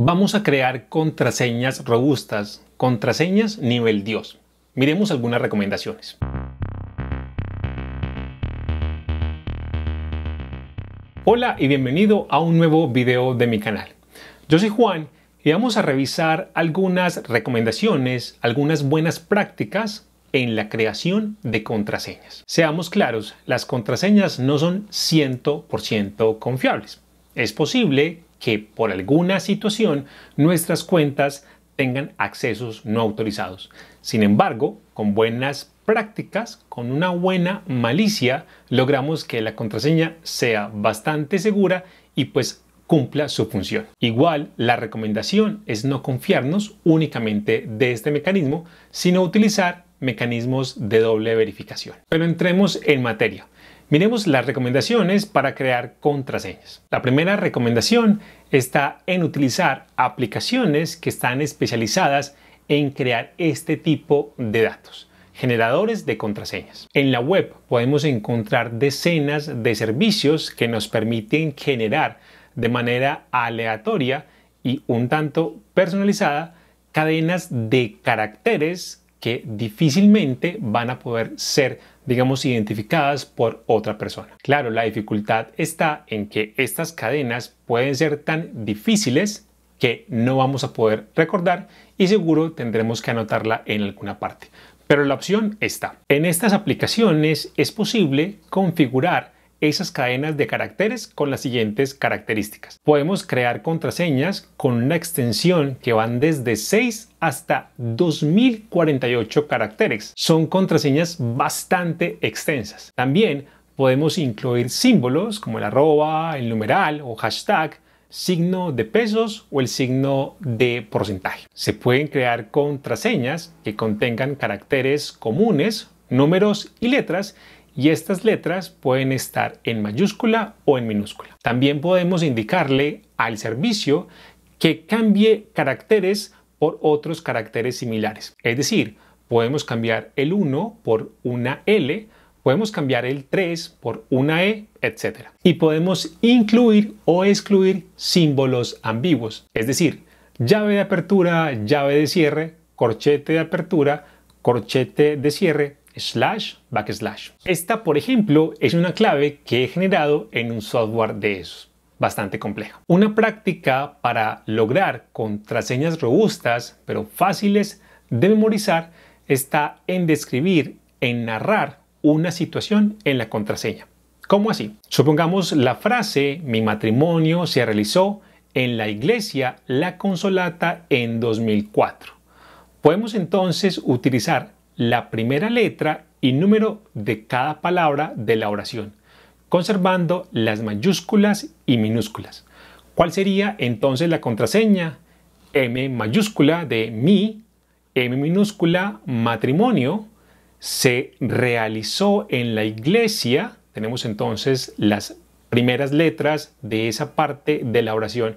Vamos a crear contraseñas robustas, contraseñas nivel Dios. Miremos algunas recomendaciones. Hola y bienvenido a un nuevo video de mi canal. Yo soy Juan y vamos a revisar algunas recomendaciones, algunas buenas prácticas en la creación de contraseñas. Seamos claros, las contraseñas no son 100% confiables. Es posible que por alguna situación nuestras cuentas tengan accesos no autorizados. Sin embargo, con buenas prácticas, con una buena malicia, logramos que la contraseña sea bastante segura y pues cumpla su función. Igual, la recomendación es no confiarnos únicamente de este mecanismo, sino utilizar mecanismos de doble verificación. Pero entremos en materia. Miremos las recomendaciones para crear contraseñas. La primera recomendación está en utilizar aplicaciones que están especializadas en crear este tipo de datos, generadores de contraseñas. En la web podemos encontrar decenas de servicios que nos permiten generar de manera aleatoria y un tanto personalizada cadenas de caracteres que difícilmente van a poder ser digamos, identificadas por otra persona. Claro, la dificultad está en que estas cadenas pueden ser tan difíciles que no vamos a poder recordar y seguro tendremos que anotarla en alguna parte. Pero la opción está. En estas aplicaciones es posible configurar esas cadenas de caracteres con las siguientes características. Podemos crear contraseñas con una extensión que van desde 6 hasta 2048 caracteres. Son contraseñas bastante extensas. También podemos incluir símbolos como el arroba, el numeral o hashtag signo de pesos o el signo de porcentaje. Se pueden crear contraseñas que contengan caracteres comunes, números y letras y estas letras pueden estar en mayúscula o en minúscula. También podemos indicarle al servicio que cambie caracteres por otros caracteres similares. Es decir, podemos cambiar el 1 por una L, podemos cambiar el 3 por una E, etc. Y podemos incluir o excluir símbolos ambiguos, es decir, llave de apertura, llave de cierre, corchete de apertura, corchete de cierre, backslash. Esta, por ejemplo, es una clave que he generado en un software de esos, bastante complejo. Una práctica para lograr contraseñas robustas, pero fáciles de memorizar, está en describir, en narrar una situación en la contraseña. ¿Cómo así? Supongamos la frase, mi matrimonio se realizó en la iglesia La Consolata en 2004. Podemos entonces utilizar la primera letra y número de cada palabra de la oración, conservando las mayúsculas y minúsculas. ¿Cuál sería entonces la contraseña? M mayúscula de mi, M minúscula matrimonio, se realizó en la iglesia. Tenemos entonces las primeras letras de esa parte de la oración.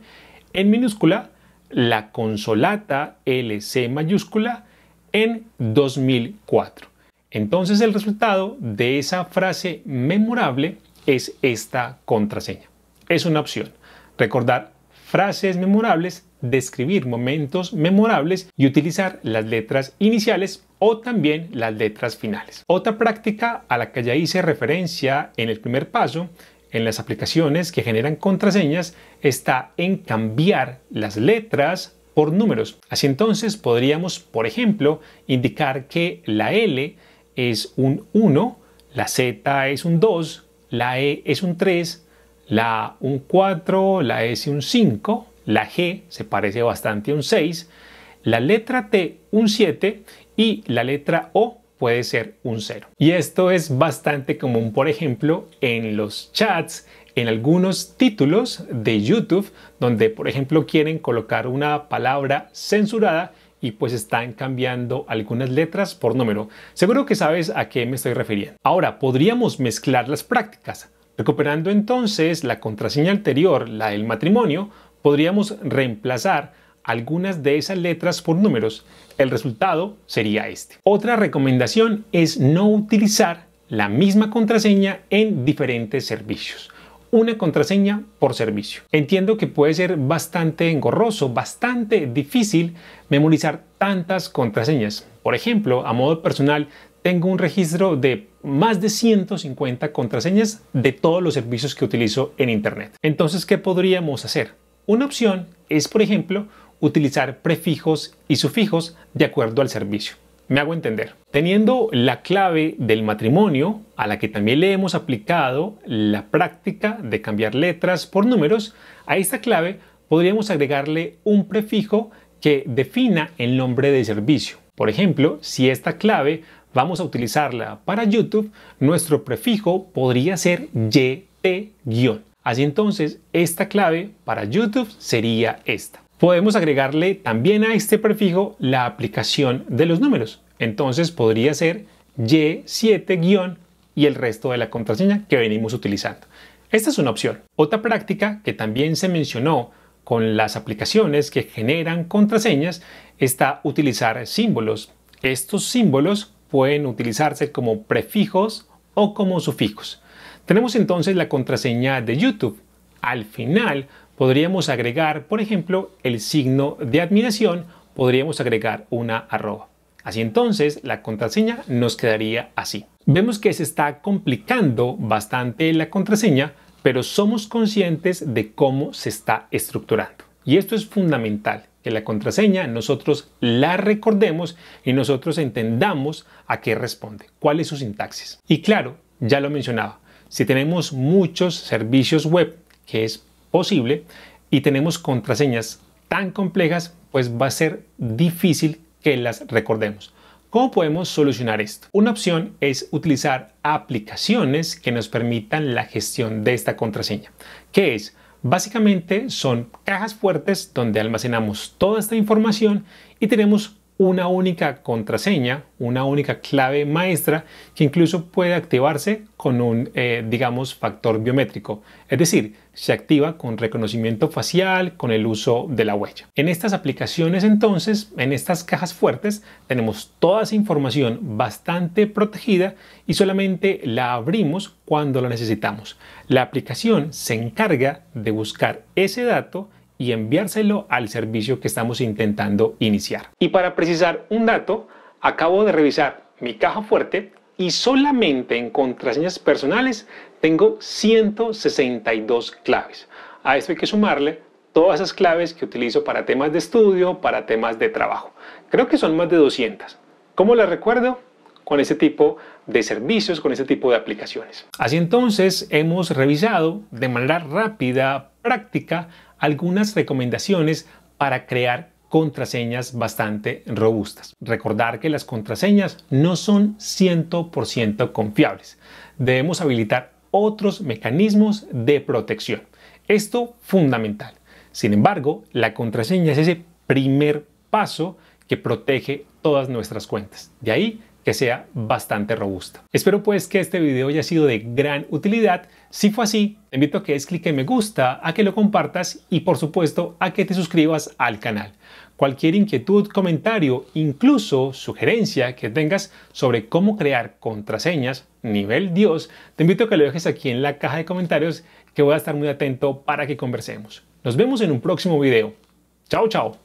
En minúscula, la consolata LC mayúscula en 2004. Entonces el resultado de esa frase memorable es esta contraseña. Es una opción. Recordar frases memorables, describir momentos memorables y utilizar las letras iniciales o también las letras finales. Otra práctica a la que ya hice referencia en el primer paso en las aplicaciones que generan contraseñas está en cambiar las letras por números. Así entonces podríamos, por ejemplo, indicar que la L es un 1, la Z es un 2, la E es un 3, la A un 4, la S un 5, la G se parece bastante a un 6, la letra T un 7 y la letra O puede ser un 0. Y esto es bastante común, por ejemplo, en los chats, en algunos títulos de YouTube donde por ejemplo quieren colocar una palabra censurada y pues están cambiando algunas letras por número. Seguro que sabes a qué me estoy refiriendo. Ahora, podríamos mezclar las prácticas. Recuperando entonces la contraseña anterior, la del matrimonio, podríamos reemplazar algunas de esas letras por números. El resultado sería este. Otra recomendación es no utilizar la misma contraseña en diferentes servicios una contraseña por servicio. Entiendo que puede ser bastante engorroso, bastante difícil memorizar tantas contraseñas. Por ejemplo, a modo personal, tengo un registro de más de 150 contraseñas de todos los servicios que utilizo en Internet. Entonces, ¿qué podríamos hacer? Una opción es, por ejemplo, utilizar prefijos y sufijos de acuerdo al servicio. Me hago entender. Teniendo la clave del matrimonio, a la que también le hemos aplicado la práctica de cambiar letras por números, a esta clave podríamos agregarle un prefijo que defina el nombre de servicio. Por ejemplo, si esta clave vamos a utilizarla para YouTube, nuestro prefijo podría ser YT-. Así entonces, esta clave para YouTube sería esta podemos agregarle también a este prefijo la aplicación de los números. Entonces podría ser Y7- y el resto de la contraseña que venimos utilizando. Esta es una opción. Otra práctica que también se mencionó con las aplicaciones que generan contraseñas está utilizar símbolos. Estos símbolos pueden utilizarse como prefijos o como sufijos. Tenemos entonces la contraseña de YouTube. Al final podríamos agregar, por ejemplo, el signo de admiración, podríamos agregar una arroba. Así entonces, la contraseña nos quedaría así. Vemos que se está complicando bastante la contraseña, pero somos conscientes de cómo se está estructurando. Y esto es fundamental, que la contraseña nosotros la recordemos y nosotros entendamos a qué responde, cuál es su sintaxis. Y claro, ya lo mencionaba, si tenemos muchos servicios web, que es posible y tenemos contraseñas tan complejas, pues va a ser difícil que las recordemos. ¿Cómo podemos solucionar esto? Una opción es utilizar aplicaciones que nos permitan la gestión de esta contraseña, que es básicamente son cajas fuertes donde almacenamos toda esta información y tenemos una única contraseña, una única clave maestra que incluso puede activarse con un, eh, digamos, factor biométrico. Es decir, se activa con reconocimiento facial, con el uso de la huella. En estas aplicaciones entonces, en estas cajas fuertes, tenemos toda esa información bastante protegida y solamente la abrimos cuando la necesitamos. La aplicación se encarga de buscar ese dato y enviárselo al servicio que estamos intentando iniciar. Y para precisar un dato, acabo de revisar mi caja fuerte y solamente en contraseñas personales tengo 162 claves. A esto hay que sumarle todas esas claves que utilizo para temas de estudio, para temas de trabajo. Creo que son más de 200. ¿Cómo las recuerdo? con este tipo de servicios, con este tipo de aplicaciones. Así entonces hemos revisado de manera rápida, práctica, algunas recomendaciones para crear contraseñas bastante robustas. Recordar que las contraseñas no son 100% confiables. Debemos habilitar otros mecanismos de protección. Esto fundamental. Sin embargo, la contraseña es ese primer paso que protege todas nuestras cuentas. De ahí que sea bastante robusta. Espero pues que este video haya sido de gran utilidad. Si fue así, te invito a que des clic en me gusta, a que lo compartas y por supuesto a que te suscribas al canal. Cualquier inquietud, comentario, incluso sugerencia que tengas sobre cómo crear contraseñas nivel Dios, te invito a que lo dejes aquí en la caja de comentarios que voy a estar muy atento para que conversemos. Nos vemos en un próximo video. Chao, chao.